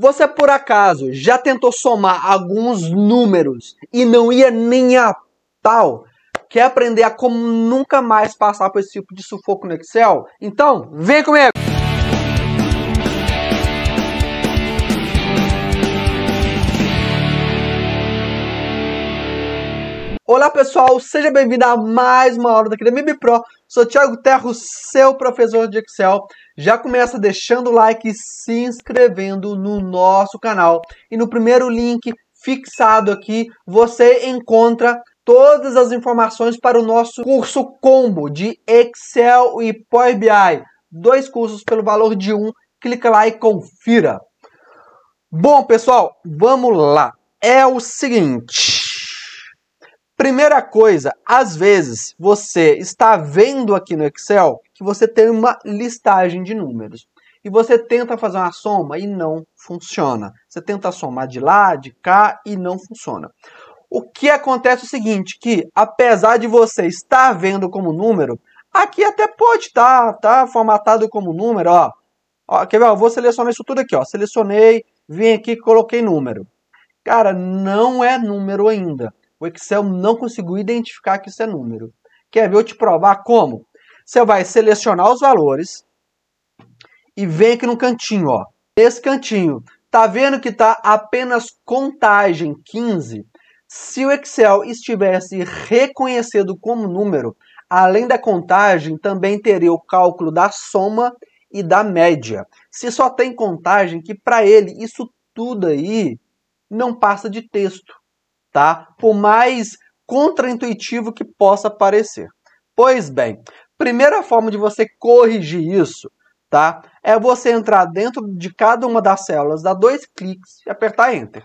Você por acaso já tentou somar alguns números e não ia nem a pau? Quer aprender a como nunca mais passar por esse tipo de sufoco no Excel? Então, vem comigo! Olá pessoal, seja bem-vindo a mais uma aula daqui da MIB Pro. Sou Thiago Terro, seu professor de Excel. Já começa deixando o like e se inscrevendo no nosso canal. E no primeiro link fixado aqui, você encontra todas as informações para o nosso curso combo de Excel e Power BI. Dois cursos pelo valor de um. Clica lá e confira. Bom, pessoal, vamos lá. É o seguinte, Primeira coisa, às vezes você está vendo aqui no Excel que você tem uma listagem de números e você tenta fazer uma soma e não funciona. Você tenta somar de lá, de cá e não funciona. O que acontece é o seguinte, que apesar de você estar vendo como número, aqui até pode estar tá, tá formatado como número, ó. ó quer ver? Eu vou selecionar isso tudo aqui, ó. Selecionei, vim aqui, coloquei número. Cara, não é número ainda. O Excel não conseguiu identificar que isso é número. Quer ver eu te provar como? Você vai selecionar os valores e vem aqui no cantinho, ó. Nesse cantinho, tá vendo que tá apenas contagem 15? Se o Excel estivesse reconhecido como número, além da contagem, também teria o cálculo da soma e da média. Se só tem contagem, que para ele isso tudo aí não passa de texto tá? Por mais contraintuitivo que possa parecer. Pois bem, primeira forma de você corrigir isso, tá? É você entrar dentro de cada uma das células, dar dois cliques e apertar enter.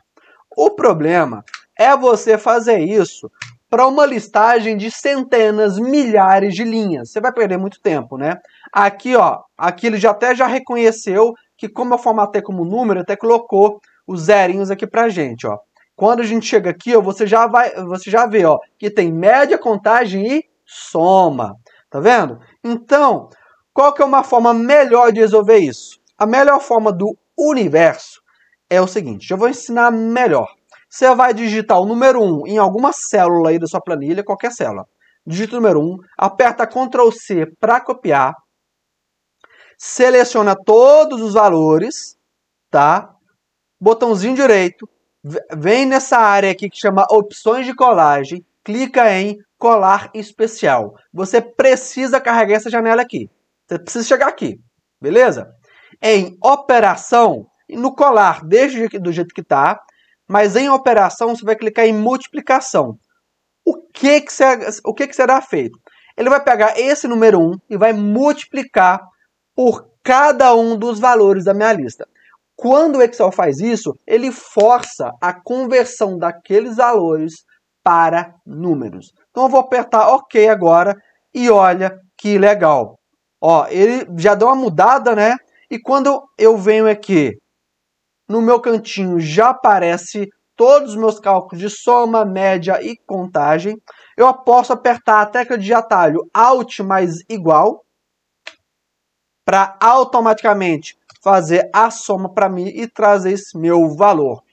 O problema é você fazer isso para uma listagem de centenas, milhares de linhas. Você vai perder muito tempo, né? Aqui, ó, aqui ele já até já reconheceu que como eu formatei como número, até colocou os zerinhos aqui pra gente, ó. Quando a gente chega aqui, ó, você já vai, você já vê, ó, que tem média, contagem e soma. Tá vendo? Então, qual que é uma forma melhor de resolver isso? A melhor forma do universo é o seguinte, eu vou ensinar melhor. Você vai digitar o número 1 em alguma célula aí da sua planilha, qualquer célula. Digita o número 1, aperta Ctrl C para copiar, seleciona todos os valores, tá? Botãozinho direito, vem nessa área aqui que chama opções de colagem, clica em colar especial. Você precisa carregar essa janela aqui. Você precisa chegar aqui, beleza? Em operação, no colar, desde do jeito que está, mas em operação você vai clicar em multiplicação. O que que, será, o que que será feito? Ele vai pegar esse número 1 e vai multiplicar por cada um dos valores da minha lista. Quando o Excel faz isso, ele força a conversão daqueles valores para números. Então eu vou apertar OK agora e olha que legal. Ó, ele já deu uma mudada, né? E quando eu venho aqui no meu cantinho já aparece todos os meus cálculos de soma, média e contagem. Eu posso apertar a tecla de atalho Alt mais igual para automaticamente fazer a soma para mim e trazer esse meu valor.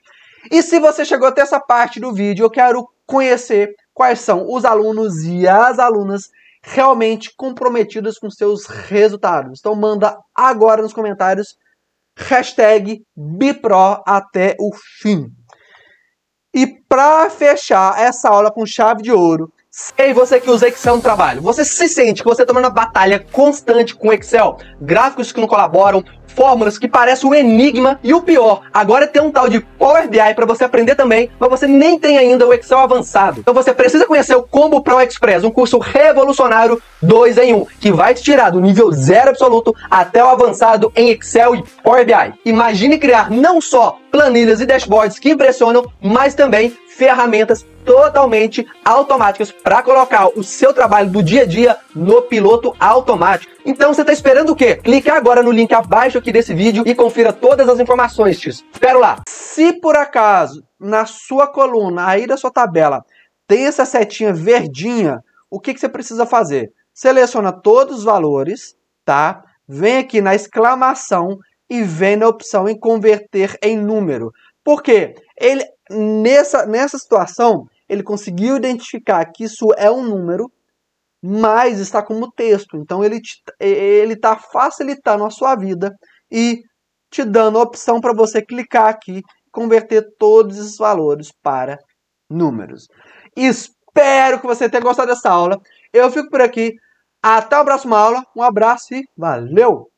E se você chegou até essa parte do vídeo, eu quero conhecer quais são os alunos e as alunas realmente comprometidas com seus resultados. Então manda agora nos comentários hashtag BIPRO até o fim. E para fechar essa aula com chave de ouro, Ei, você que usa Excel no trabalho, você se sente que você está numa batalha constante com Excel? Gráficos que não colaboram, fórmulas que parecem um enigma e o pior, agora tem um tal de Power BI para você aprender também, mas você nem tem ainda o Excel avançado. Então você precisa conhecer o Combo Pro Express, um curso revolucionário 2 em 1, um, que vai te tirar do nível zero absoluto até o avançado em Excel e Power BI. Imagine criar não só planilhas e dashboards que impressionam, mas também ferramentas totalmente automáticas para colocar o seu trabalho do dia a dia no piloto automático. Então você está esperando o quê? Clique agora no link abaixo aqui desse vídeo e confira todas as informações, tios. Espero lá. Se por acaso na sua coluna aí da sua tabela tem essa setinha verdinha, o que, que você precisa fazer? Seleciona todos os valores, tá? Vem aqui na exclamação e vem na opção em converter em número. Por quê? Ele nessa, nessa situação, ele conseguiu identificar que isso é um número, mas está como texto. Então ele está facilitando a sua vida e te dando a opção para você clicar aqui e converter todos esses valores para números. Espero que você tenha gostado dessa aula. Eu fico por aqui. Até a próxima aula. Um abraço e valeu!